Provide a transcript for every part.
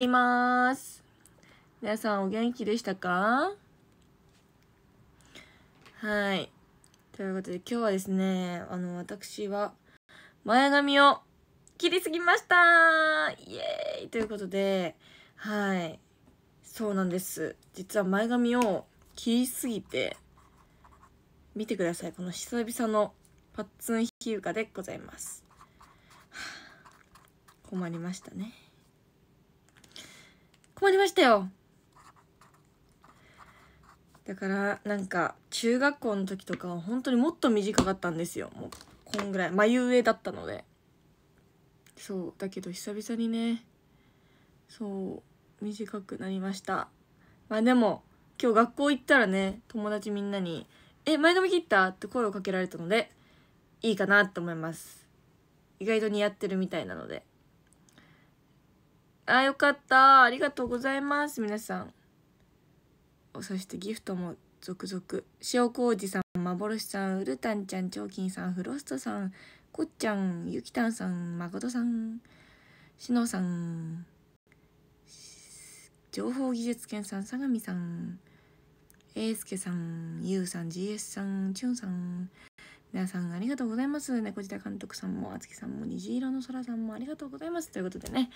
います。皆さんお元気でしたかはい。ということで今日はですね、あの、私は前髪を切りすぎましたイエーイということで、はい。そうなんです。実は前髪を切りすぎて、見てください。この久々のパッツンヒューカでございます。はあ、困りましたね。困りましたよだからなんか中学校の時とかは本当にもっと短かったんですよもうこんぐらい眉上だったのでそうだけど久々にねそう短くなりましたまあでも今日学校行ったらね友達みんなに「え前髪切った?」って声をかけられたのでいいかなと思います意外と似合ってるみたいなのであ、よかった。ありがとうございます、皆さん。そしてギフトも続々。塩麹さん、幻さん、ウルタンちゃん、チョーキンさん、フロストさん、こっちゃん、ゆきたんさん、まことさん、しのさん、情報技術研さん、相模さん、えいすけさん、ゆうさん、GS さん、ちゅんさん、皆さんありがとうございます。猫舌監督さんも、あつきさんも、虹色の空さんもありがとうございます。ということでね、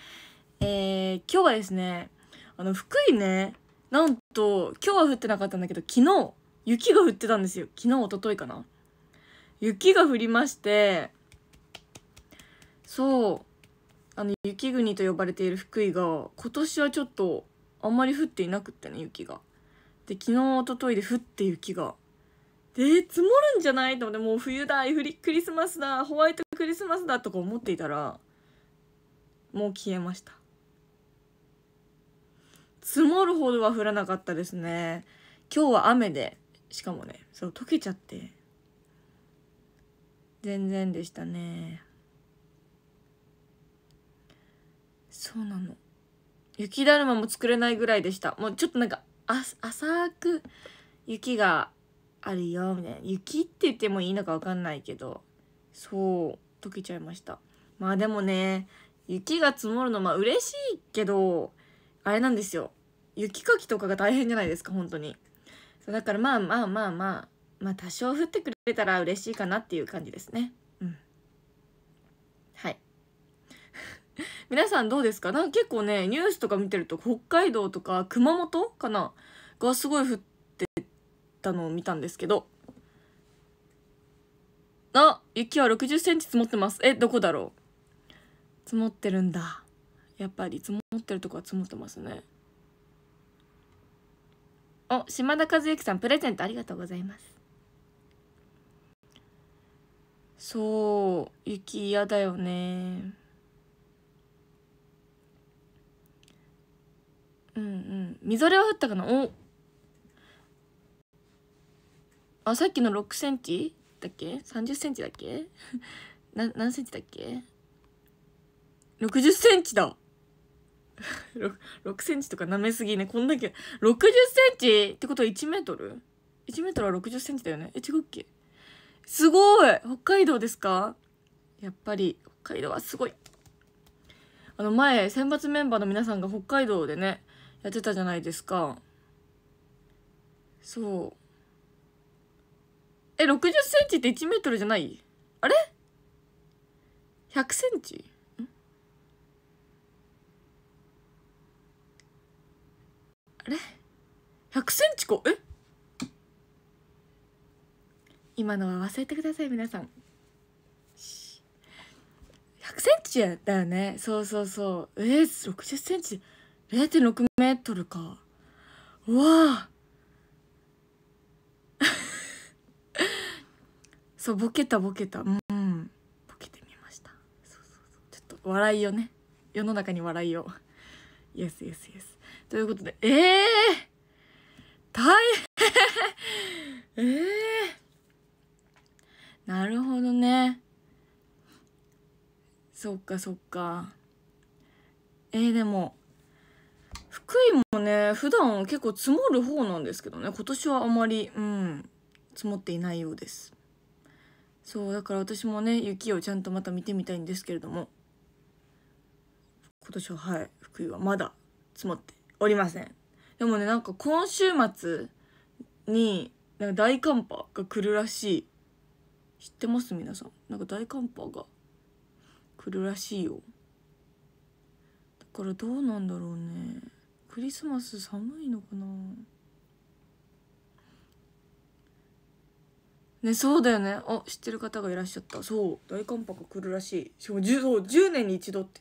えー、今日はですね、あの、福井ね、なんと、今日は降ってなかったんだけど、昨日、雪が降ってたんですよ。昨日、おとといかな。雪が降りまして、そう、あの、雪国と呼ばれている福井が、今年はちょっと、あんまり降っていなくってね、雪が。で、昨日、おとといで降って雪が。で、積もるんじゃないと思って、もう冬だ、クリスマスだ、ホワイトクリスマスだとか思っていたら、もう消えました。積もるほどは降らなかったですね今日は雨でしかもねそう溶けちゃって全然でしたねそうなの雪だるまも作れないぐらいでしたもうちょっとなんかあ浅く雪があるよみたいな雪って言ってもいいのか分かんないけどそう溶けちゃいましたまあでもね雪が積もるのまあ嬉しいけどあれなんですよ雪かきとかが大変じゃないですか本当にそうだからまあまあまあまあまあ多少降ってくれたら嬉しいかなっていう感じですねうんはい 皆さんどうですかなんか結構ねニュースとか見てると北海道とか熊本かながすごい降ってたのを見たんですけどあ雪は6 0センチ積もってますえどこだろう積もってるんだやっぱり積もってるとこは積もってますねお島田和之さんプレゼントありがとうございますそう雪嫌だよねうんうんみぞれは降ったかなおあさっきの六センチだっけ三十センチだっけ な何センチだっけ六十センチだ6 センチとか舐めすぎねこんだけ60センチってことは1メートル ?1 メートルは60センチだよねえ違うっけすごい北海道ですかやっぱり北海道はすごいあの前選抜メンバーの皆さんが北海道でねやってたじゃないですかそうえ60センチって1メートルじゃないあれ100センチあれ100センチこえ今のは忘れてください皆さん100センチやっよねそうそうそうえー、60センチ0.6メートルかうわ そうボケたボケたうんボケてみましたそうそうそうちょっと笑いをね世の中に笑いをイエスイエスイエス。ということで、えー大変 えーなるほどね。そっかそっか。えー、でも、福井もね、普段結構積もる方なんですけどね、今年はあまり、うん、積もっていないようです。そう、だから私もね、雪をちゃんとまた見てみたいんですけれども。今年ははい福井はまだ積もっておりませんでもねなんか今週末になんか大寒波が来るらしい知ってます皆さんなんか大寒波が来るらしいよだからどうなんだろうねクリスマス寒いのかなねそうだよねあ知ってる方がいらっしゃったそう大寒波が来るらしいしかも 10, 10年に一度って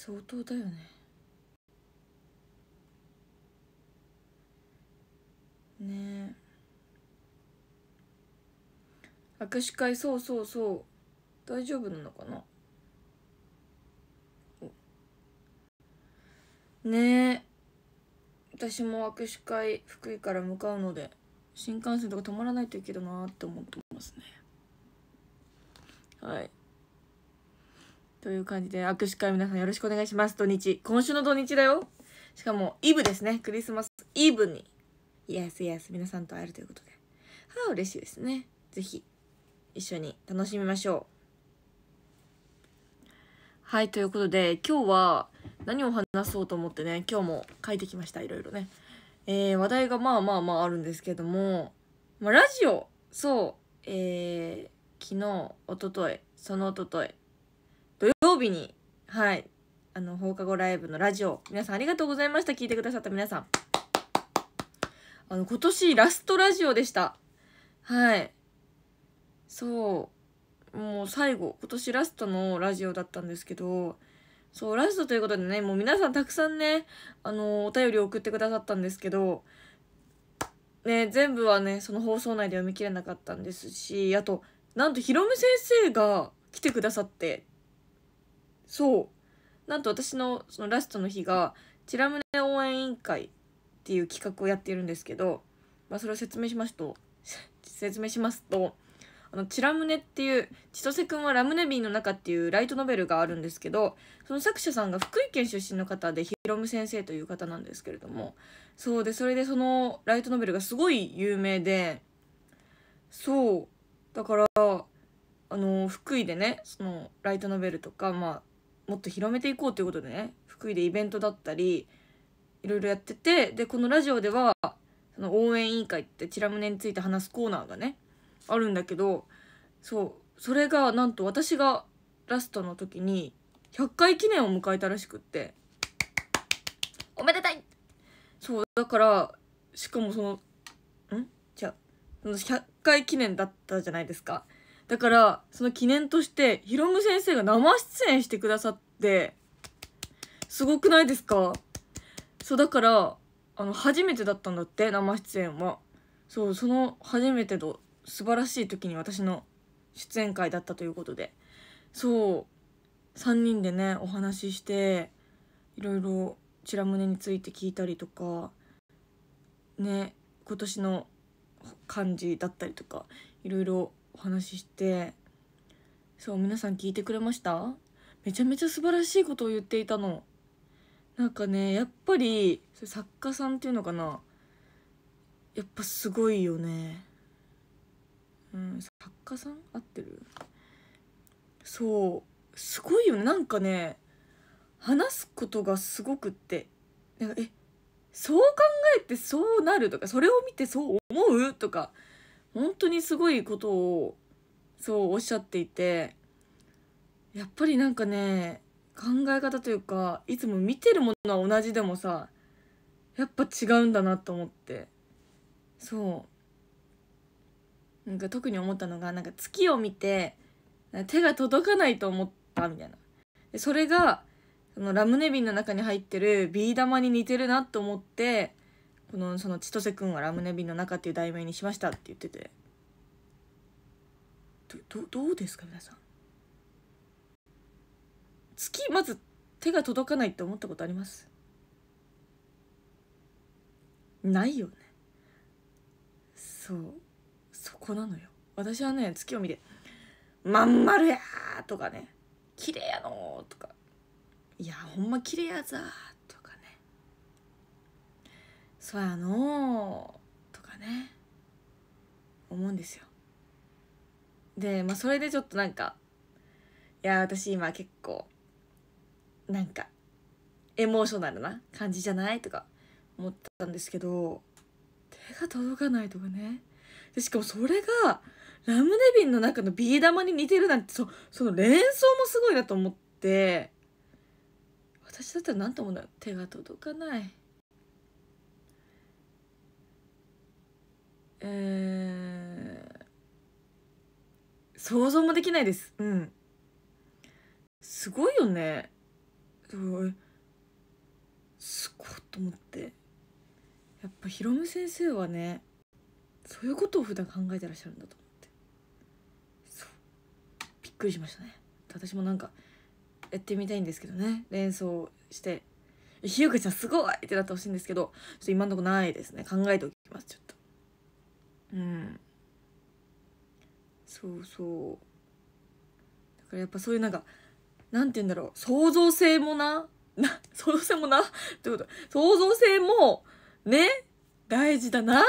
相当だよねねえ握手会そうそうそう大丈夫なのかなねえ私も握手会福井から向かうので新幹線とか止まらないといいけどなって思ってますねはいという感じで握手会皆さんよろしくお願いします土日今週の土日だよしかもイブですねクリスマスイブにイエスイエス皆さんと会えるということではあ嬉しいですね是非一緒に楽しみましょうはいということで今日は何を話そうと思ってね今日も書いてきましたいろいろねえー、話題がまあまあまああるんですけども、まあ、ラジオそうえー、昨日おとといそのおととい土曜日に、はい、あの、放課後ライブのラジオ、皆さんありがとうございました。聞いてくださった皆さん。あの、今年ラストラジオでした。はい。そう。もう最後、今年ラストのラジオだったんですけど、そう、ラストということでね、もう皆さんたくさんね、あの、お便りを送ってくださったんですけど、ね、全部はね、その放送内で読み切れなかったんですし、あと、なんとヒロム先生が来てくださって、そうなんと私のそのラストの日がチラムネ応援委員会っていう企画をやっているんですけど、まあ、それを説明しますと 説明しますとあのチラムネっていう千歳くんはラムネ瓶の中っていうライトノベルがあるんですけどその作者さんが福井県出身の方でヒロム先生という方なんですけれどもそうでそれでそのライトノベルがすごい有名でそうだからあの福井でねそのライトノベルとか、まあ、もっと広めていこうということでね福井でイベントだったりいろいろやっててでこのラジオではその応援委員会ってチラムネについて話すコーナーがねあるんだけどそうそれがなんと私がラストの時に100回記念を迎えたらしくっておめでたいそうだからしかもそのんじゃあ100回記念だったじゃないですか。だからその記念としてひろむ先生が生出演してくださってすごくないですかそうだからあの初めてだったんだって生出演はそうその初めての素晴らしい時に私の出演会だったということでそう3人でねお話ししていろいろちらむねについて聞いたりとかね今年の感じだったりとかいろいろお話ししてそう皆さん聞いてくれましためちゃめちゃ素晴らしいことを言っていたのなんかねやっぱり作家さんっていうのかなやっぱすごいよねうん作家さん合ってるそうすごいよねなんかね話すことがすごくってなんかえそう考えてそうなるとかそれを見てそう思うとか本当にすごいことをそうおっしゃっていてやっぱりなんかね考え方というかいつも見てるものは同じでもさやっぱ違うんだなと思ってそうなんか特に思ったのがなんか月を見て手が届かないと思ったみたいなでそれがそのラムネ瓶の中に入ってるビー玉に似てるなと思ってこのその千歳くんはラムネ瓶の中っていう題名にしましたって言っててどどうですか皆さん月まず手が届かないって思ったことありますないよねそうそこなのよ私はね月を見て「まんまるや!」とかね「綺麗やの!」とか「いやほんま綺麗やぞ!」とかね「そうやの!」とかね思うんですよで、まあ、それでちょっとなんかいや私今結構なんかエモーショナルな感じじゃないとか思ったんですけど手が届かないとかねでしかもそれがラムネ瓶の中のビー玉に似てるなんてそその連想もすごいなと思って私だったら何と思うんだう手が届かないえー想像もできないですうんすごいよねすごいと思ってやっぱひろむ先生はねそういうことを普段考えてらっしゃるんだと思ってそうびっくりしましたね私もなんかやってみたいんですけどね連想して「ひゆかちゃんすごい!」ってなってほしいんですけどちょっと今んとこないですね考えておきますちょっとうんそうそうだからやっぱそういうなんかなんて言うんだろう創造性もなな創造性もなってこと創造性もね大事だな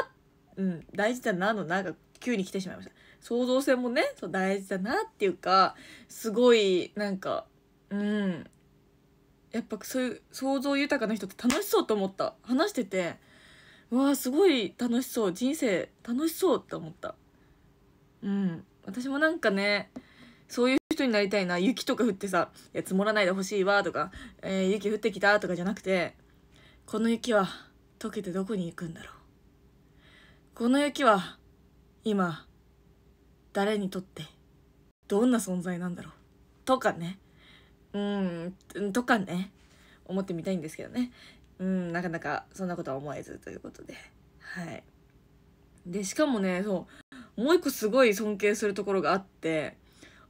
うん大事だなのなんか急に来てしまいました創造性もねそう大事だなっていうかすごいなんかうんやっぱそういう想像豊かな人って楽しそうと思った話しててわあすごい楽しそう人生楽しそうって思ったうん私もなんかねそういう人になりたいな雪とか降ってさ「いや積もらないでほしいわ」とか、えー、雪降ってきた」とかじゃなくて「この雪は溶けてどこに行くんだろう」「この雪は今誰にとってどんな存在なんだろう」とかねうんとかね思ってみたいんですけどねうんなかなかそんなことは思えずということではい。でしかもねそうもう一個すごい尊敬するところがあって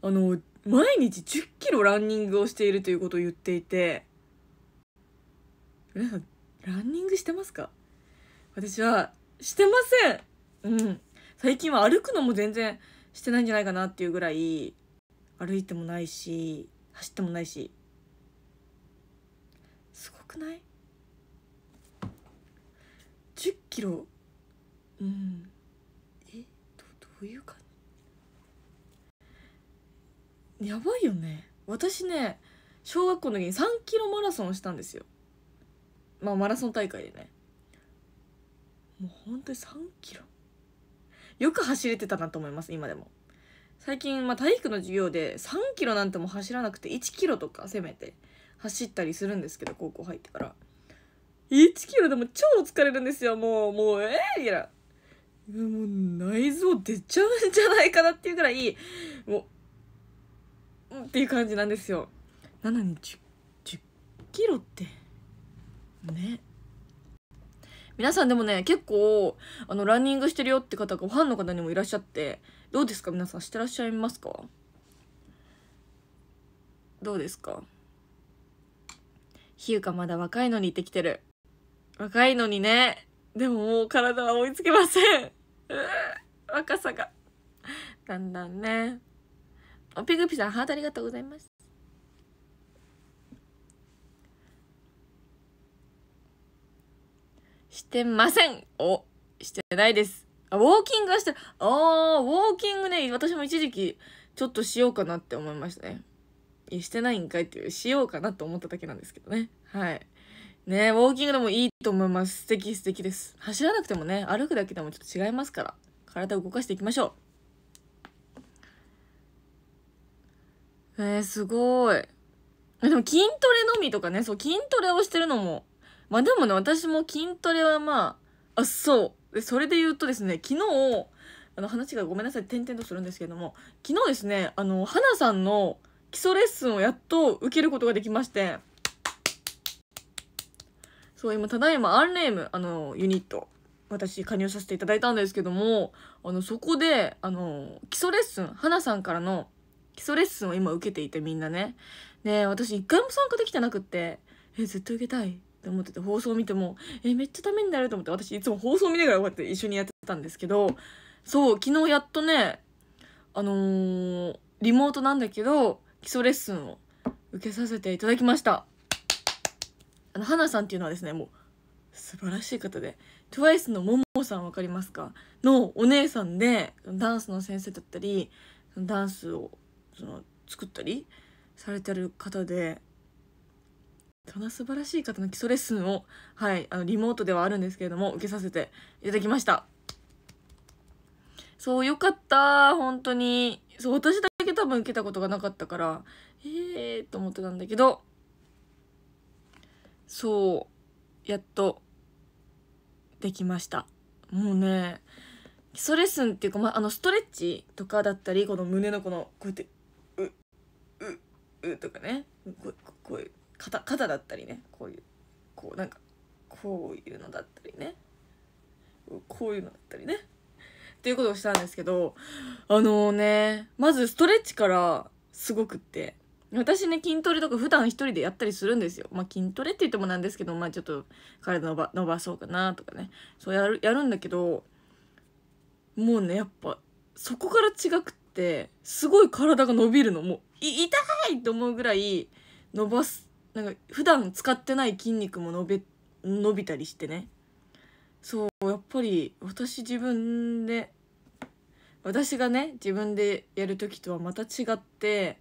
あの毎日1 0キロランニングをしているということを言っていて皆さんランニングしてますか私はしてませんうん最近は歩くのも全然してないんじゃないかなっていうぐらい歩いてもないし走ってもないしすごくない ?10 キロうん冬かやばいよね私ね小学校の時に3キロマラソンしたんですよまあマラソン大会でねもう本当に3キロよく走れてたなと思います今でも最近、まあ、体育の授業で3キロなんても走らなくて1キロとかせめて走ったりするんですけど高校入ってから1キロでも超疲れるんですよもうもうええー、みたいなもう内臓出ちゃうんじゃないかなっていうぐらいもう、っていう感じなんですよなのに 10, 10キロってね皆さんでもね結構あのランニングしてるよって方がファンの方にもいらっしゃってどうですか皆さんしてらっしゃいますかどうですかひゆかまだ若いのにってきてる若いのにねでももう体は追いつけません 若さが。だんだんね。おピグピさん、ハートありがとうございます。してませんお、してないです。あ、ウォーキングはして、あウォーキングね、私も一時期、ちょっとしようかなって思いましたね。してないんかいっていう、しようかなと思っただけなんですけどね。はい。ねウォーキングでもいいと思います素敵素敵です走らなくてもね歩くだけでもちょっと違いますから体を動かしていきましょうえー、すごいでも筋トレのみとかねそう筋トレをしてるのもまあでもね私も筋トレはまああそうでそれで言うとですね昨日あの話がごめんなさい転々とするんですけども昨日ですねあの花さんの基礎レッスンをやっと受けることができましてそう、今、ただいま、アンレーム、あの、ユニット、私、加入させていただいたんですけども、あの、そこで、あの、基礎レッスン、花さんからの基礎レッスンを今受けていて、みんなね。で、私、一回も参加できてなくって、え、ずっと受けたいって思ってて、放送見ても、え、めっちゃためになると思って、私、いつも放送見ながらこうやって一緒にやってたんですけど、そう、昨日やっとね、あのー、リモートなんだけど、基礎レッスンを受けさせていただきました。あの花さんっていうのはですねもう素晴らしい方で TWICE のももさん分かりますかのお姉さんでダンスの先生だったりダンスをその作ったりされてる方でそんな素晴らしい方の基礎レッスンを、はい、あのリモートではあるんですけれども受けさせていただきましたそうよかった本当にそう私だけ多分受けたことがなかったからええー、と思ってたんだけどそうやっとできましたもうね基礎レッスンっていうか、まあ、あのストレッチとかだったりこの胸のこのこうやって「ううう」とかねこうこういう肩肩だったりねこういうこうなんかこういうのだったりねこういうのだったりねっていうことをしたんですけどあのー、ねまずストレッチからすごくって私ね筋トレとか普段一人でやったりするんですよ。まあ筋トレって言ってもなんですけどまあちょっと体伸ば伸ばそうかなとかねそうやるやるんだけどもうねやっぱそこから違くってすごい体が伸びるのもう痛いと思うぐらい伸ばすなんか普段使ってない筋肉も伸び伸びたりしてねそうやっぱり私自分で私がね自分でやる時とはまた違って。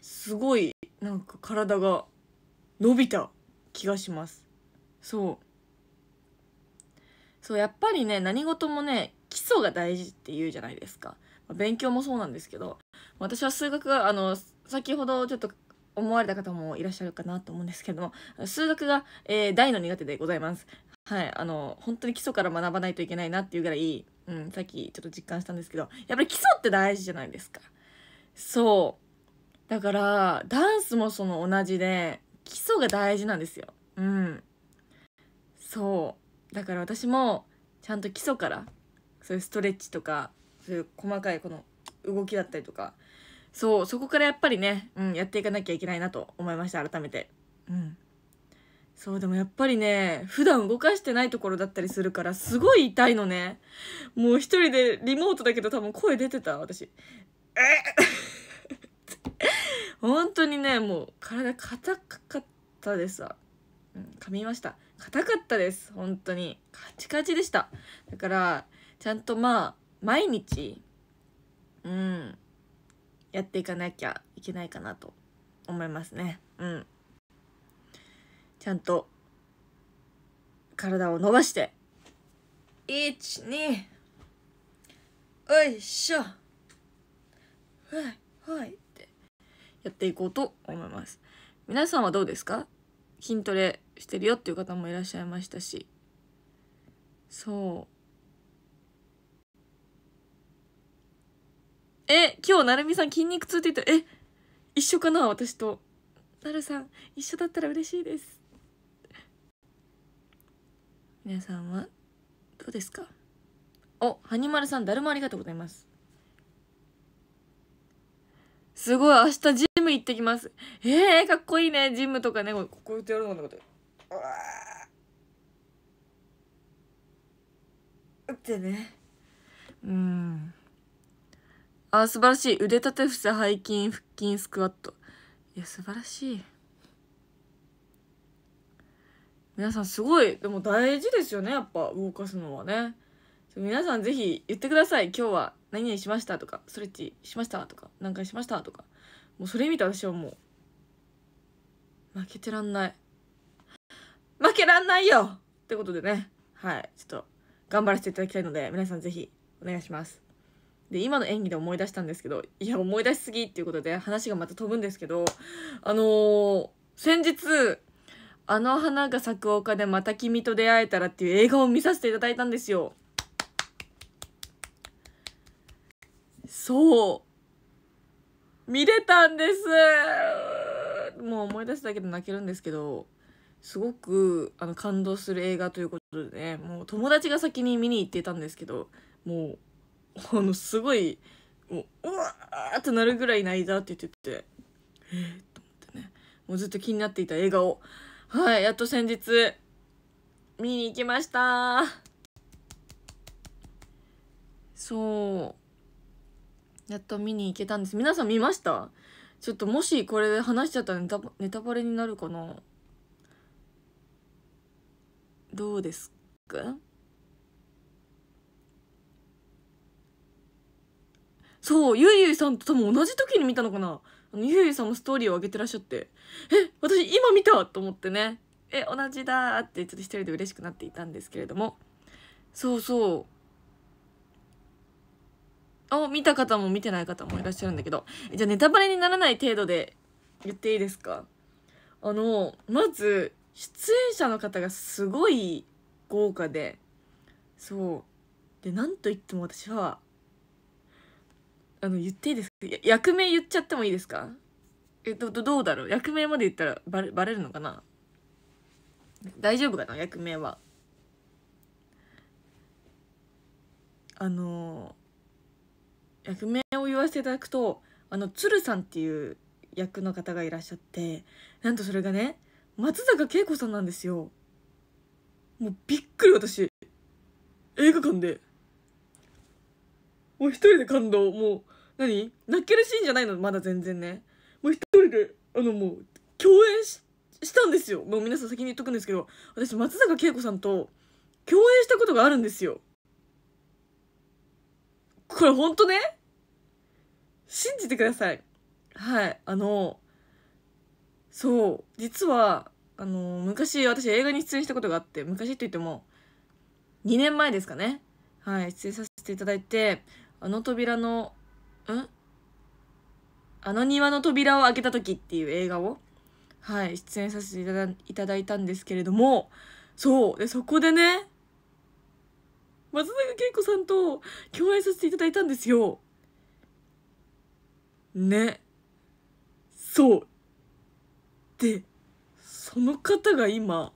すごいなんか体が伸びた気がしますそうそうやっぱりね何事もね基礎が大事って言うじゃないですか勉強もそうなんですけど私は数学があの先ほどちょっと思われた方もいらっしゃるかなと思うんですけども数学が、えー、大の苦手でございますはいあの本当に基礎から学ばないといけないなっていうぐらい、うん、さっきちょっと実感したんですけどやっぱり基礎って大事じゃないですかそうだからダンスもその同じで基礎が大事なんですようんそうだから私もちゃんと基礎からそういうストレッチとかそういう細かいこの動きだったりとかそうそこからやっぱりね、うん、やっていかなきゃいけないなと思いました改めてうんそうでもやっぱりね普段動かしてないところだったりするからすごい痛いのねもう一人でリモートだけど多分声出てた私えっ本当にねもう体硬かったですわ、うん、噛みました硬かったです本当にカチカチでしただからちゃんとまあ毎日うんやっていかなきゃいけないかなと思いますねうんちゃんと体を伸ばして12おいしょはいはいやっていこうと思います皆さんはどうですか筋トレしてるよっていう方もいらっしゃいましたしそうえ今日なるみさん筋肉痛って言ってえ一緒かな私となるさん一緒だったら嬉しいです皆さんはどうですかおはにまるさんだるまありがとうございますすごい、明日ジム行ってきます。ええー、かっこいいね。ジムとかね、ここ打ってやるのかな、うってね。うん。あ、素晴らしい。腕立て伏せ、背筋、腹筋、スクワット。いや、素晴らしい。皆さんすごい、でも大事ですよね、やっぱ動かすのはね。皆さんぜひ言ってください。今日は何々しましたとかストレッチしましたとか何回しましたとかもうそれ見て私はもう負けてらんない負けらんないよってことでねはいちょっと頑張らせていただきたいので皆さん是非お願いしますで今の演技で思い出したんですけどいや思い出しすぎっていうことで話がまた飛ぶんですけどあのー、先日「あの花が咲く丘でまた君と出会えたら」っていう映画を見させていただいたんですよ。そう見れたんですもう思い出すだけで泣けるんですけどすごくあの感動する映画ということでねもう友達が先に見に行ってたんですけどもうあのすごいもううわーってなるぐらい泣いたって言っててえー、と思ってねもうずっと気になっていた映画をはいやっと先日見に行きましたそうやっと見に行けたんです皆さん見ましたちょっともしこれで話しちゃったらネタネタバレになるかなどうですかそうゆいゆいさんと多分同じ時に見たのかなあのゆいゆいさんもストーリーを上げてらっしゃってえ私今見たと思ってねえ同じだってちょっと一人で嬉しくなっていたんですけれどもそうそうを見た方も見てない方もいらっしゃるんだけどじゃあネタバレにならない程度で言っていいですかあのまず出演者の方がすごい豪華でそうでなんといっても私はあの言っていいですか役名言っちゃってもいいですかえっとどうだろう役名まで言ったらバレバレるのかな大丈夫かな役名はあのー役名を言わせていただくとあの鶴さんっていう役の方がいらっしゃってなんとそれがね松坂慶子さんなんですよもうびっくり私映画館でもう一人で感動もう何泣けるシーンじゃないのまだ全然ねもう一人であのもう共演したんですよもう皆さん先に言っとくんですけど私松坂慶子さんと共演したことがあるんですよこれほんとね信じてください。はい。あの、そう、実は、あの、昔私映画に出演したことがあって、昔といっても、2年前ですかね。はい、出演させていただいて、あの扉の、んあの庭の扉を開けた時っていう映画を、はい、出演させていただいたんですけれども、そう、で、そこでね、松永恵子さんと共演させていただいたんですよ。ねそうでその方が今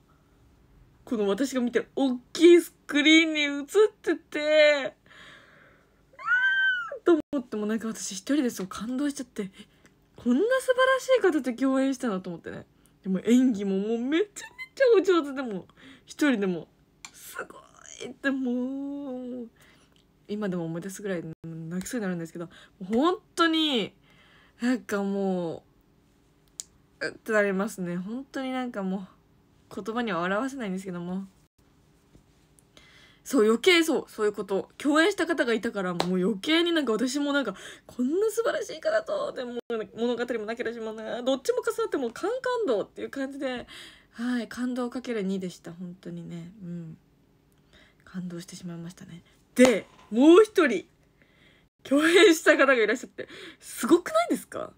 この私が見てる大きいスクリーンに映っててと思ってもなんか私一人でそう感動しちゃってこんな素晴らしい方と共演したなと思ってねでも演技ももうめちゃめちゃお上手でも一人でもすごいってもう今でも思い出すぐらい泣きそうになるんですけど本当になんかもううってなりますね本当になんかもう言葉には表せないんですけどもそう余計そうそういうこと共演した方がいたからもう余計になんか私もなんかこんな素晴らしい方とでも物語もなければもなどっちも重なってもう感感動っていう感じではい感動かける2でした本当にねうん感動してしまいましたねでもう一人共演した方がいらっしゃって、すごくないですか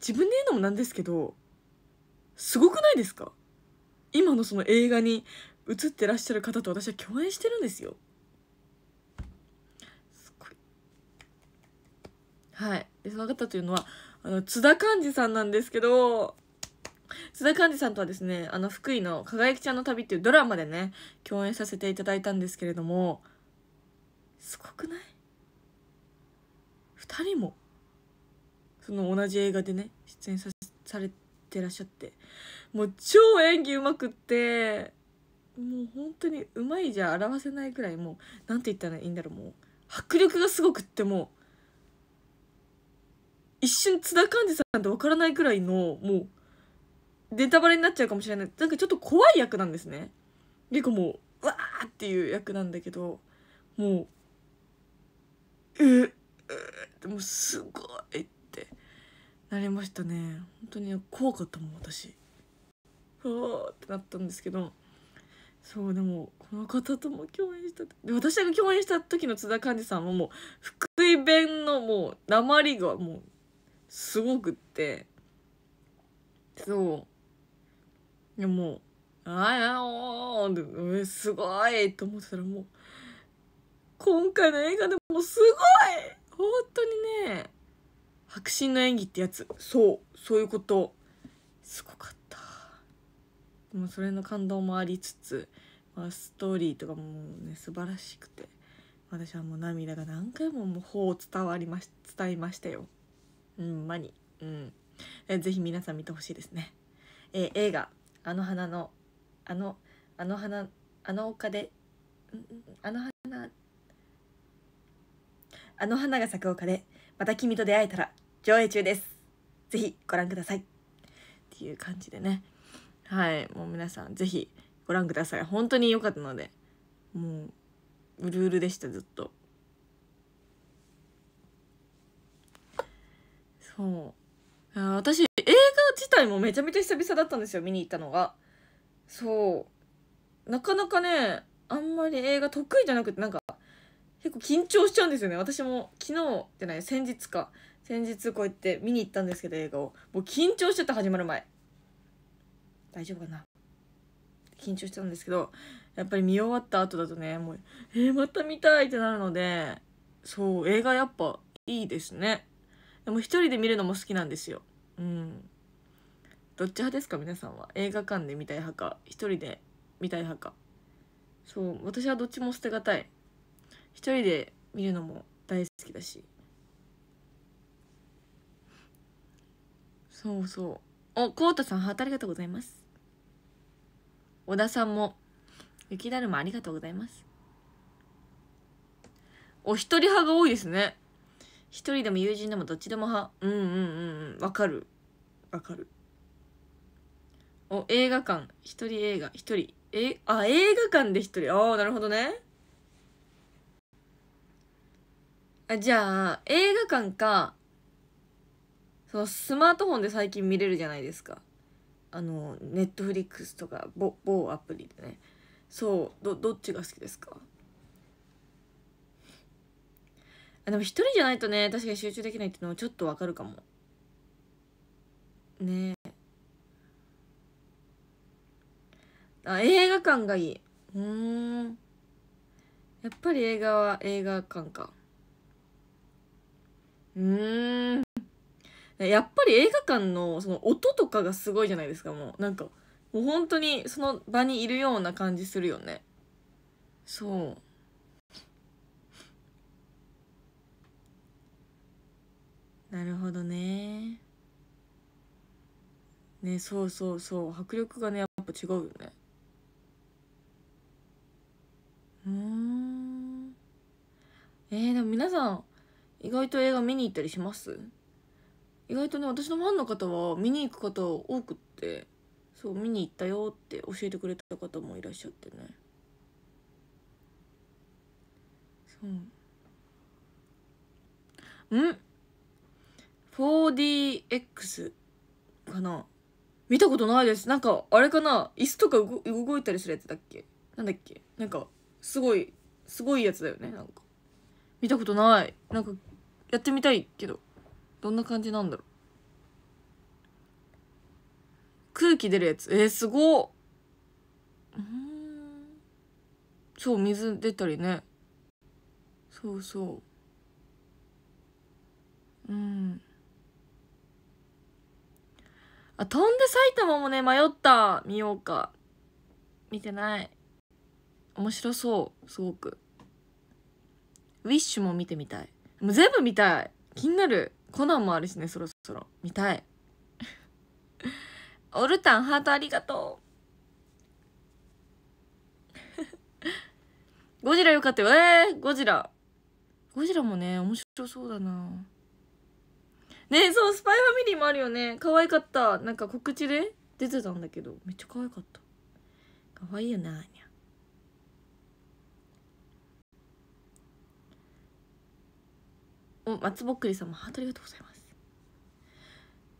自分で言うのもなんですけど、すごくないですか今のその映画に映ってらっしゃる方と私は共演してるんですよ。すごい。はい。で、その方というのは、あの、津田寛治さんなんですけど、津田寛治さんとはですね、あの、福井の輝きちゃんの旅っていうドラマでね、共演させていただいたんですけれども、すごくない人もその同じ映画でね出演さされてらっしゃってもう超演技うまくってもう本当にうまいじゃ表せないくらいもう何て言ったらいいんだろうもう迫力がすごくってもう一瞬津田寛治さんって分からないくらいのもうネタバレになっちゃうかもしれないなんかちょっと怖い役なんですね結構もうわーっていう役なんだけどもうえうもすごいってなりましたね本当に怖かったもん私うわってなったんですけどそうでもこの方とも共演したで私が共演した時の津田寛治さんはもう福井弁のもう鉛がもうすごくってそういやもう「あやおー」すごいと思ってたらもう今回の映画でもすごい本当にね迫真の演技ってやつそうそういうことすごかったでもそれの感動もありつつ、まあ、ストーリーとかもね素晴らしくて私はもう涙が何回ももう頬を伝わりまし伝えましたようんまにうん是非皆さん見てほしいですねえ映画「あの花のあのあの花あの丘であの花あの花が咲く丘で、また君と出会えたら、上映中です。ぜひご覧ください。っていう感じでね。はい。もう皆さん、ぜひご覧ください。本当に良かったので、もう、うるうるでした、ずっと。そう。あ私、映画自体もめちゃめちゃ久々だったんですよ、見に行ったのが。そう。なかなかね、あんまり映画得意じゃなくて、なんか、結構緊張しちゃうんですよね私も昨日じゃない先日か先日こうやって見に行ったんですけど映画をもう緊張してた始まる前大丈夫かな緊張してたんですけどやっぱり見終わった後だとねもうえー、また見たいってなるのでそう映画やっぱいいですねでも一人で見るのも好きなんですようんどっち派ですか皆さんは映画館で見たい派か一人で見たい派かそう私はどっちも捨てがたい一人で見るのも大好きだしそうそうおこうたさんハートありがとうございます小田さんも雪だるまありがとうございますお一人派が多いですね一人でも友人でもどっちでも派うんうんうんうんわかるわかるお映画館一人映画一人えあ映画館で一人ああなるほどねあじゃあ映画館かそのスマートフォンで最近見れるじゃないですかあのネットフリックスとか某某アプリでねそうどどっちが好きですかあでも一人じゃないとね確かに集中できないっていうのはちょっとわかるかもねあ映画館がいいうんやっぱり映画は映画館かうんやっぱり映画館のその音とかがすごいじゃないですかもうなんかもう本当にその場にいるような感じするよねそうなるほどねねそうそうそう迫力がねやっぱ違うよね意外と映画見に行ったりします意外とね私のファンの方は見に行く方多くってそう見に行ったよって教えてくれた方もいらっしゃってねそううん 4DX かな見たことないですなんかあれかな椅子とか動いたりするやつだっけなんだっけなんかすごいすごいやつだよねなんか見たことないなんかやってみたいけどどんな感じなんだろう空気出るやつえー、すごうんそう水出たりねそうそううんあ飛んで埼玉もね迷った見ようか見てない面白そうすごくウィッシュも見てみたいもう全部見たい気になるコナンもあるしねそろそろ見たいオルタンハートありがとうゴジラよかったよえー、ゴジラゴジラもね面白そうだなねそうスパイファミリーもあるよね可愛かったなんか告知で出てたんだけどめっちゃ可愛かった可愛いよなにゃお松ぼっくりさんもハートありがとうございます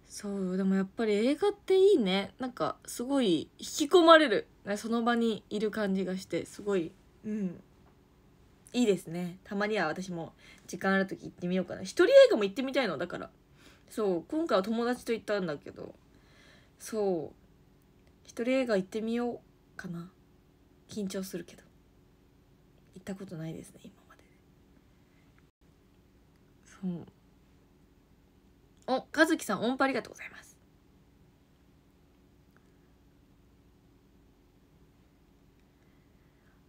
そうでもやっぱり映画っていいねなんかすごい引き込まれるその場にいる感じがしてすごいうんいいですねたまには私も時間ある時行ってみようかな一人映画も行ってみたいのだからそう今回は友達と行ったんだけどそう一人映画行ってみようかな緊張するけど行ったことないですね今そうおかずきさん音符ありがとうございます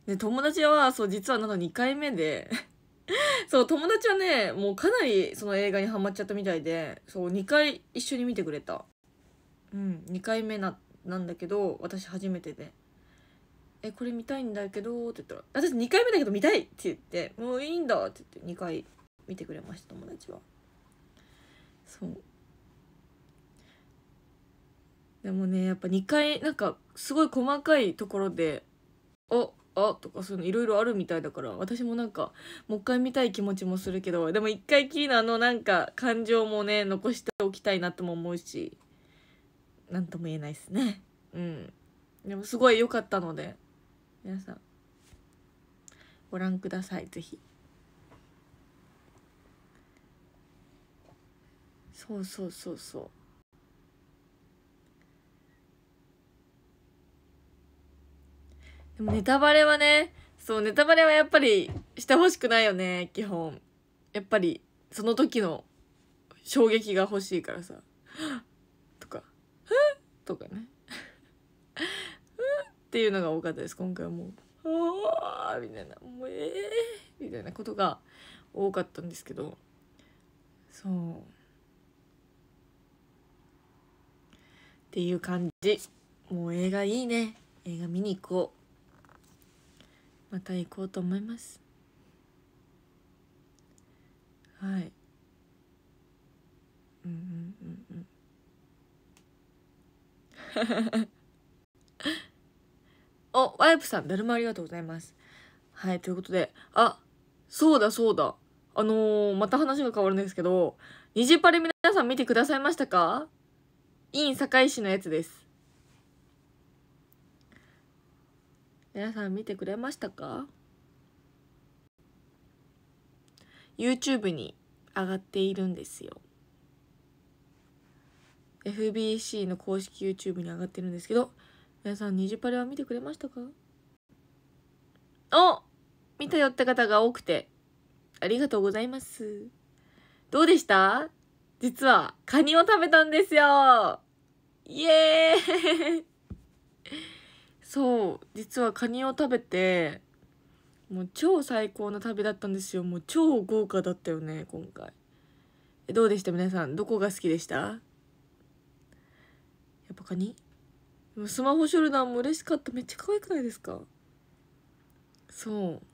で友達はそう実はなの2回目で そう友達はねもうかなりその映画にハマっちゃったみたいでそう2回一緒に見てくれたうん2回目ななんだけど私初めてで「えこれ見たいんだけど」って言ったら「私2回目だけど見たい!」って言って「もういいんだ」って言って2回見てくれました友達はそうでもねやっぱ2回なんかすごい細かいところで「おあとかそういうのいろいろあるみたいだから私もなんかもう一回見たい気持ちもするけどでも1回きりのあのなんか感情もね残しておきたいなとも思うし何とも言えないですねうんでもすごい良かったので皆さんご覧ください是非。そうそうそうそうでもネタバレはねそうネタバレはやっぱりしてほしくないよね基本やっぱりその時の衝撃が欲しいからさ「とか「ふとかね「ふっていうのが多かったです今回はもう「ああ」みたいな「もうええー」みたいなことが多かったんですけどそう。っていう感じもう映画いいね映画見に行こうまた行こうと思いますはいうんうんうんうん おワイプさんだるまありがとうございますはいということであそうだそうだあのー、また話が変わるんですけど「虹パレ」皆さん見てくださいましたかイン堺市のやつです皆さん見てくれましたか YouTube に上がっているんですよ FBC の公式 YouTube に上がってるんですけど皆さんニジパレは見てくれましたかお見たよって方が多くてありがとうございますどうでした実はカニを食べたんですよイエーイ そう実はカニを食べてもう超最高の旅だったんですよもう超豪華だったよね今回どうでした皆さんどこが好きでしたやっぱカニスマホショルダーも嬉しかっためっちゃ可愛くないですかそう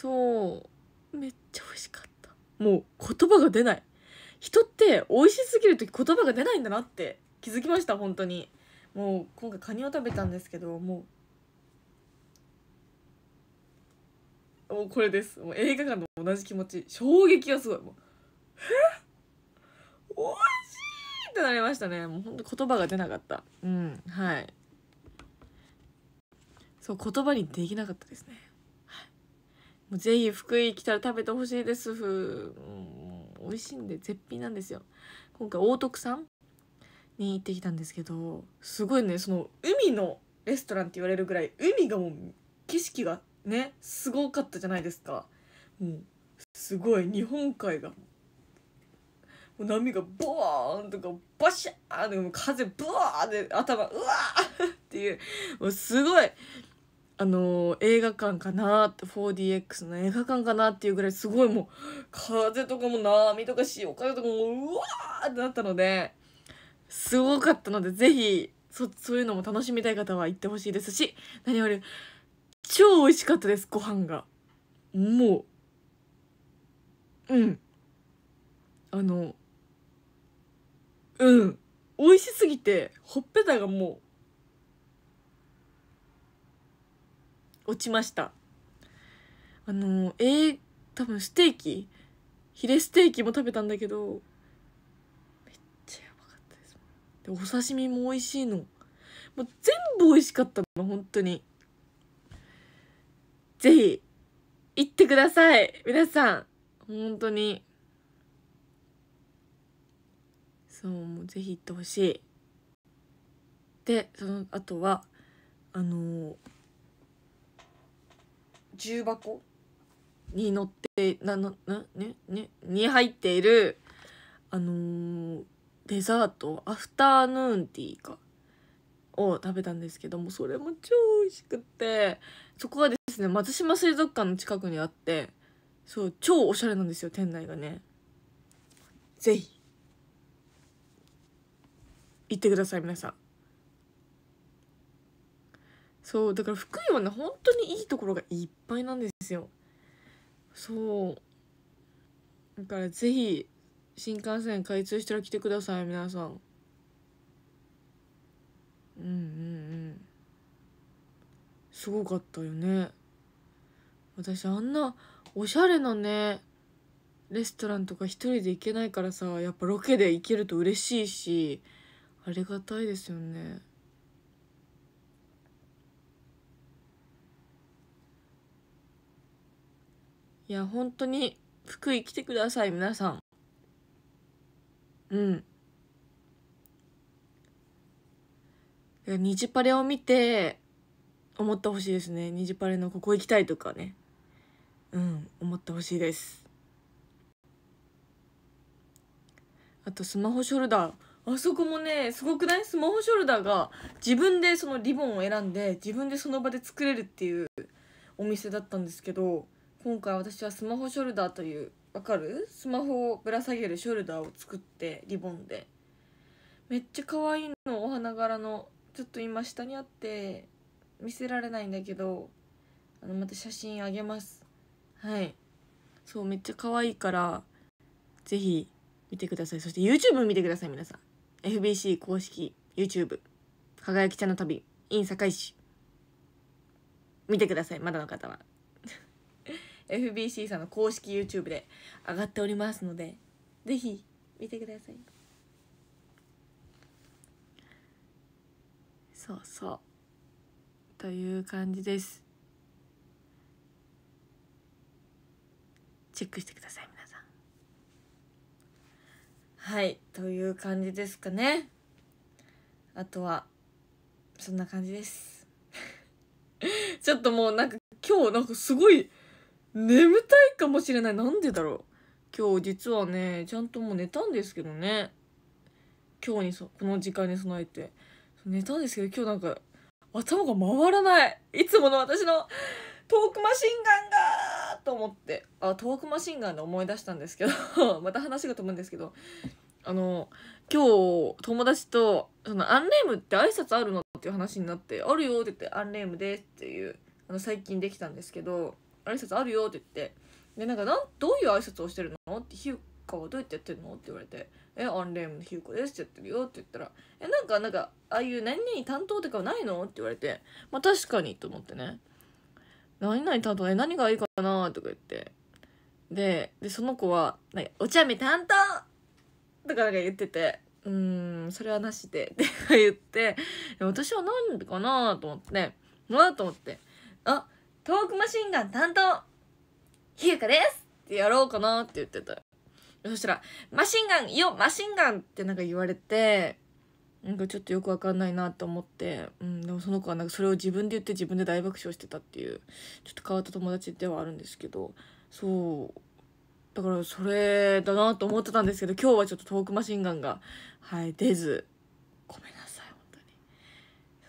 そうめっちゃ美味しかったもう言葉が出ない人って美味しすぎる時言葉が出ないんだなって気づきました本当にもう今回カニを食べたんですけどもうもうこれですもう映画館の同じ気持ち衝撃がすごいもうえ美味しいってなりましたねもうほんと言葉が出なかったうんはいそう言葉にできなかったですねもうぜひ福井来たら食べてほしいですふう美味しいんで絶品なんですよ今回大徳さんに行ってきたんですけどすごいねその海のレストランって言われるぐらい海がもう景色がねすごかったじゃないですかもうすごい日本海が波がボーンとかバシャーンとか風ブワーで頭うわーっていうもうすごいあの映画館かなって 4DX の映画館かなっていうぐらいすごいもう風とかも波とか潮風とかもううわーってなったのですごかったので是非そそういうのも楽しみたい方は行ってほしいですし何より超美味しかったですご飯がもううんあのうん美味しすぎてほっぺたがもう落ちましたあのえー、多分ステーキヒレステーキも食べたんだけどめっちゃやばかったですでお刺身も美味しいのもう全部美味しかったの本当にぜひ行ってください皆さん本当にそうもうぜひ行ってほしいでそのあとはあのー、重箱に乗ってなのなねねに入っているあのー、デザートアフターヌーンティーかを食べたんですけどもそれも超美味しくってそこはですね松島水族館の近くにあってそう超おしゃれなんですよ店内がねぜひ行ってください皆さんそうだから福井はね本当にいいところがいっぱいなんですよそうだからぜひ新幹線開通したら来てください皆さんうんうんうんすごかったよね私あんなおしゃれなねレストランとか一人で行けないからさやっぱロケで行けると嬉しいしありがたいですよねいや本当に福井来てください皆さんうん虹パレを見て思ってほしいですね虹パレのここ行きたいとかねうん思ってほしいですあとスマホショルダーあそこもねすごくないスマホショルダーが自分でそのリボンを選んで自分でその場で作れるっていうお店だったんですけど今回私はスマホショルダーというわかるスマホをぶら下げるショルダーを作ってリボンでめっちゃ可愛いのお花柄のちょっと今下にあって見せられないんだけどあのまた写真あげますはいそうめっちゃ可愛いからぜひ見てくださいそして YouTube 見てください皆さん FBC 公式 YouTube 輝きちゃんの旅 in 堺市見てくださいまだの方は FBC さんの公式 YouTube で上がっておりますのでぜひ見てくださいそうそうという感じですチェックしてください皆さんはいという感じですかねあとはそんな感じです ちょっともうなんか今日なんかすごい眠たいかもしれない。なんでだろう。今日実はね、ちゃんともう寝たんですけどね。今日にそ、この時間に備えて。寝たんですけど、今日なんか、頭が回らない。いつもの私のトークマシンガンがと思って、あ、トークマシンガンで思い出したんですけど、また話が飛ぶんですけど、あの、今日友達と、そのアンレームって挨拶あるのっていう話になって、あるよって言って、アンレームですっていう、あの、最近できたんですけど、挨拶あるよって言ってでなんかなんどういう挨拶をしてるのってひゆかはどうやってやってるのって言われて「えアンレームのひゆかです」ってやってるよって言ったら「えなんかなんかああいう何々担当とかはないの?」って言われてまあ確かにと思ってね「何々担当え何がいいかな?」とか言ってででその子は「なんかお茶目担当!」とかなんか言ってて「うんそれはなしで」って言って私は何かなと思ってなと思ってあっトークマシンガン担当ひゆかですってやろうかなって言ってた。そしたら、マシンガンよマシンガンってなんか言われて、なんかちょっとよくわかんないなと思って、うん、でもその子はなんかそれを自分で言って自分で大爆笑してたっていう、ちょっと変わった友達ではあるんですけど、そう。だからそれだなと思ってたんですけど、今日はちょっとトークマシンガンが、はい、出ず、ごめんなさい、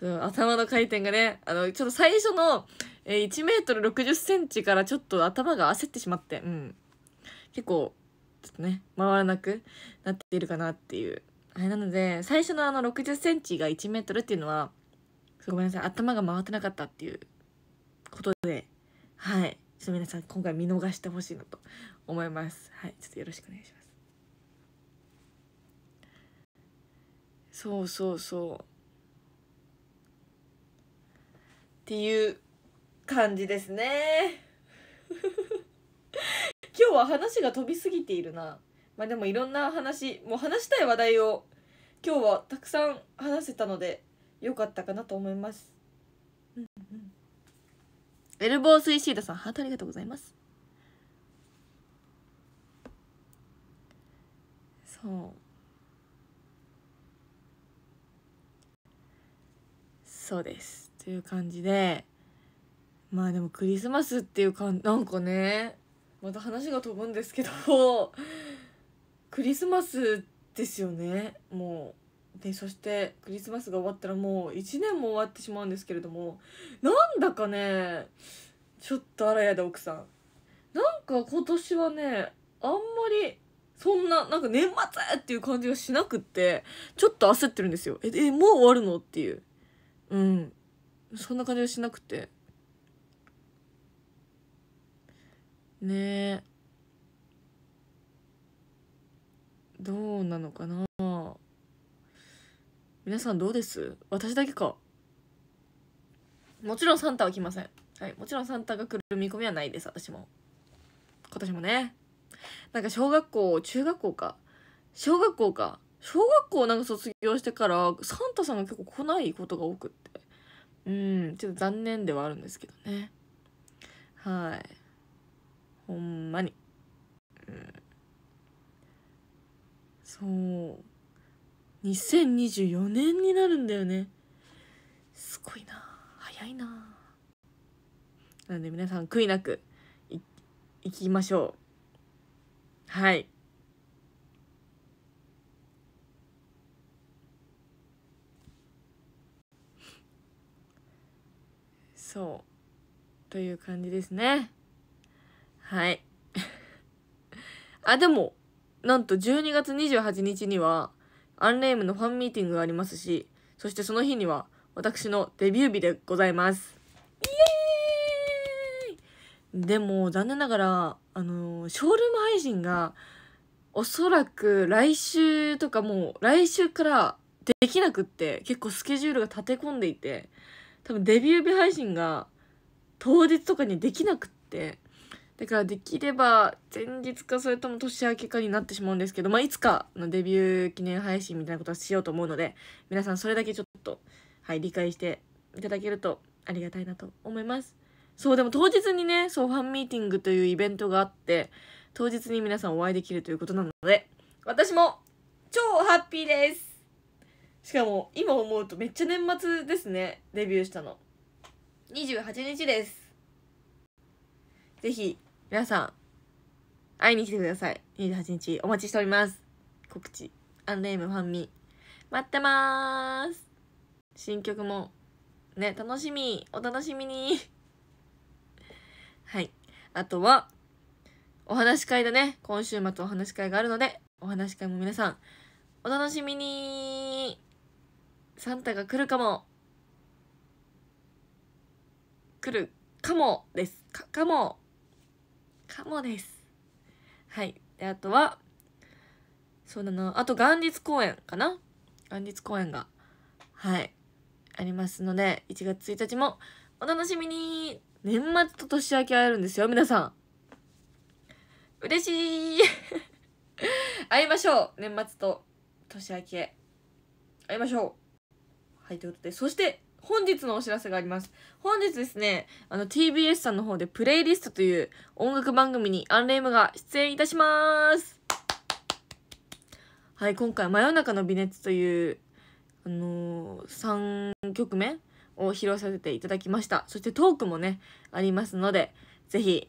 本当に。頭の回転がね、あの、ちょっと最初の、えー、1メートル60センチからちょっと頭が焦ってしまって、うん。結構、ちょっとね、回らなくなっているかなっていう。あれなので、最初のあの60センチが1メートルっていうのは、ごめんなさい、頭が回ってなかったっていうことで、はい。ちょっと皆さん今回見逃してほしいなと思います。はい。ちょっとよろしくお願いします。そうそうそう。っていう感じですね 今日は話が飛びすぎているなまあでもいろんな話もう話したい話題を今日はたくさん話せたので良かったかなと思います、うんうん、エルボースイシーダさんハートありがとうございますそうそうですという感じでまあでもクリスマスっていうかなんかねまた話が飛ぶんですけど クリスマスですよねもうでそしてクリスマスが終わったらもう1年も終わってしまうんですけれどもなんだかねちょっとあらやだ奥さんなんか今年はねあんまりそんななんか年末っていう感じがしなくってちょっと焦ってるんですよええもう終わるのっていううんそんな感じがしなくてねえどうなのかな皆さんどうです私だけかもちろんサンタは来ませんはいもちろんサンタが来る見込みはないです私も今年もねなんか小学校中学校か小学校か小学校なんか卒業してからサンタさんが結構来ないことが多くってうんちょっと残念ではあるんですけどねはいほんまに、うん、そう2024年になるんだよねすごいな早いななんで皆さん悔いなくいいきましょうはいそうという感じですねはい。あ、でも、なんと12月28日には、アンレームのファンミーティングがありますし、そしてその日には、私のデビュー日でございます。イエーイでも、残念ながら、あのー、ショールーム配信が、おそらく来週とかもう、来週からできなくって、結構スケジュールが立て込んでいて、多分デビュー日配信が当日とかにできなくって、だからできれば前日かそれとも年明けかになってしまうんですけど、まあ、いつかのデビュー記念配信みたいなことはしようと思うので、皆さんそれだけちょっと、はい、理解していただけるとありがたいなと思います。そう、でも当日にね、そう、ファンミーティングというイベントがあって、当日に皆さんお会いできるということなので、私も超ハッピーですしかも今思うとめっちゃ年末ですねデビューしたの28日です是非皆さん、会いに来てください。28日、お待ちしております。告知。アンレームファンミ。待ってまーす。新曲も、ね、楽しみ。お楽しみに。はい。あとは、お話し会だね。今週末お話し会があるので、お話し会も皆さん、お楽しみにサンタが来るかも来るかもですかかもかもですはいであとはそうだなあと元日公演かな元日公演がはいありますので1月1日もお楽しみに年末と年明け会えるんですよ皆さん嬉しい 会いましょう年末と年明け会いましょうはいということでそして本日のお知らせがあります。本日ですね、あの TBS さんの方でプレイリストという音楽番組にアンレイムが出演いたします。はい、今回真夜中の微熱という、あのー、3曲目を披露させていただきました。そしてトークもね、ありますので、ぜひ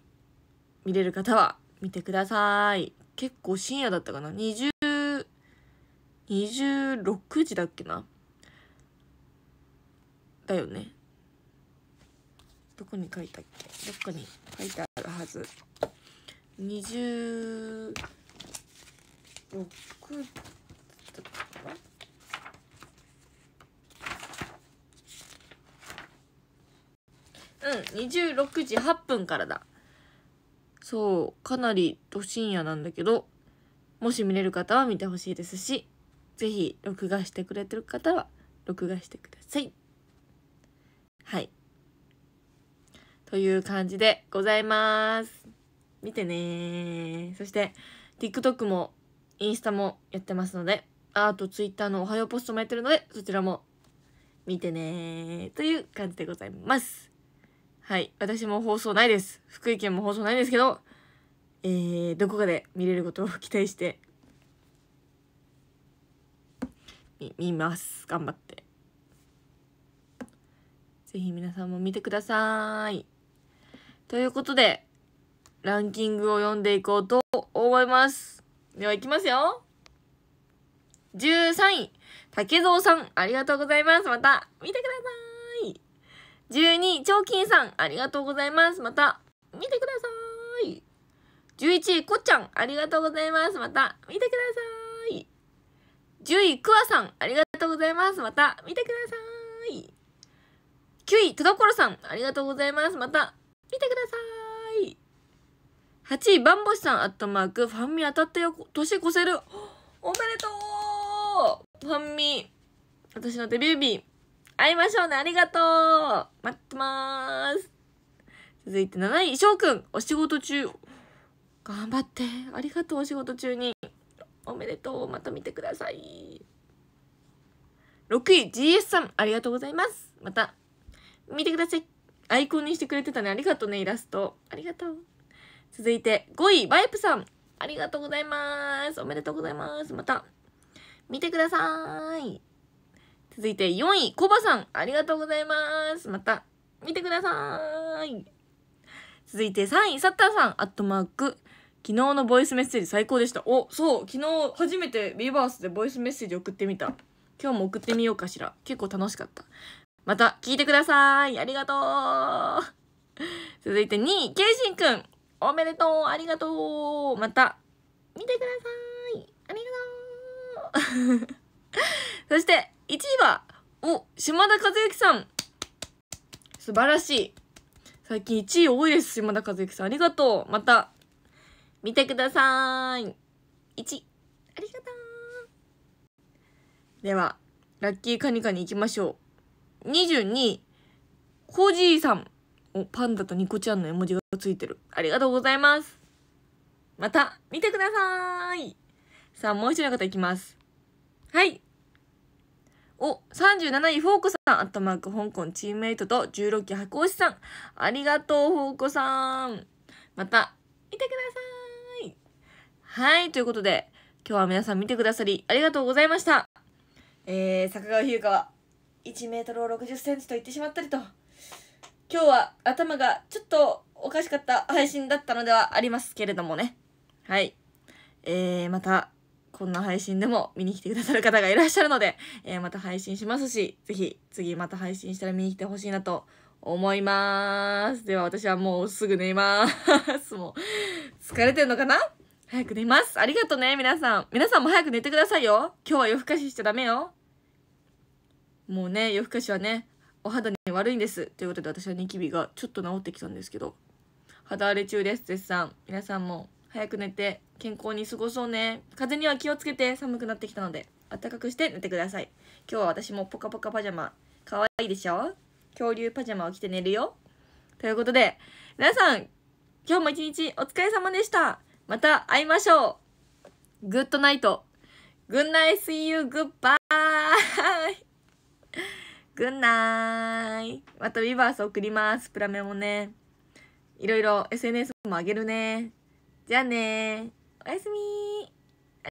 見れる方は見てください。結構深夜だったかな ?20、26時だっけなだよねどこに書いたっけどっかに書いてあるはず26だったかうん26時8分からだそうかなりど深夜なんだけどもし見れる方は見てほしいですし是非録画してくれてる方は録画してください。はい。という感じでございます。見てねそして、TikTok も、インスタもやってますので、あーと Twitter のおはようポストもやってるので、そちらも見てねという感じでございます。はい。私も放送ないです。福井県も放送ないですけど、えー、どこかで見れることを期待して、見ます。頑張って。ぜひ皆さんも見てください。ということで、ランキングを読んでいこうと思います。では、いきますよ。13位、竹蔵さん、ありがとうございます。また、見てください。12位、長金さん、ありがとうございます。また、見てください。11位、こっちゃん、ありがとうございます。また、見てください。10位、くわさん、ありがとうございます。また、見てください。9位、戸所さん、ありがとうございます。また、見てください。8位、ばんぼしさん、アットマーク、ファンミ当たったよ、年越せる。おめでとうファンミ、私のデビュー日、会いましょうね、ありがとう待ってまーす。続いて7位、翔くん、お仕事中。頑張って、ありがとう、お仕事中に。おめでとう、また見てください。6位、GS さん、ありがとうございます。また見てください。アイコンにしてくれてたね。ありがとうね、イラスト。ありがとう。続いて、5位、バイプさん。ありがとうございます。おめでとうございます。また、見てください。続いて、4位、コバさん。ありがとうございます。また、見てください。続いて、3位、サッターさん。アットマーク。昨日のボイスメッセージ最高でした。お、そう、昨日初めてビーバースでボイスメッセージ送ってみた。今日も送ってみようかしら。結構楽しかった。また聞いてくださいありがとう続いて2位、ケイシンくんおめでとうありがとうまた見てくださいありがとう そして1位は、お、島田和之さん素晴らしい最近1位多いです、島田和之さん。ありがとう。また、見てください。1、ありがとう。では、ラッキーカニカに行きましょう。22位、コージーさん。お、パンダとニコちゃんの絵文字がついてる。ありがとうございます。また、見てください。さあ、もう一人の方いきます。はい。お、37位、フォーコさん。アットマーク、香港チームメイトと16期、白押さん。ありがとう、フォーコさん。また、見てください。はい、ということで、今日は皆さん見てくださり、ありがとうございました。えー、坂川優香は、1メートルを60センチと言ってしまったりと、今日は頭がちょっとおかしかった配信だったのではありますけれどもね。はい。えー、また、こんな配信でも見に来てくださる方がいらっしゃるので、えー、また配信しますし、是非次また配信したら見に来てほしいなと思います。では私はもうすぐ寝ます。もう、疲れてんのかな早く寝ます。ありがとね、皆さん。皆さんも早く寝てくださいよ。今日は夜更かししちゃダメよ。もうね夜更かしはねお肌に悪いんですということで私はニキビがちょっと治ってきたんですけど肌荒れ中です絶賛皆さんも早く寝て健康に過ごそうね風邪には気をつけて寒くなってきたので暖かくして寝てください今日は私もポカポカパジャマかわいいでしょ恐竜パジャマを着て寝るよということで皆さん今日も一日お疲れ様でしたまた会いましょうグッドナイトグッナイスユーグッバイグンナーイまたウィバース送ります。プラメもね。いろいろ SNS もあげるね。じゃあねおやすみ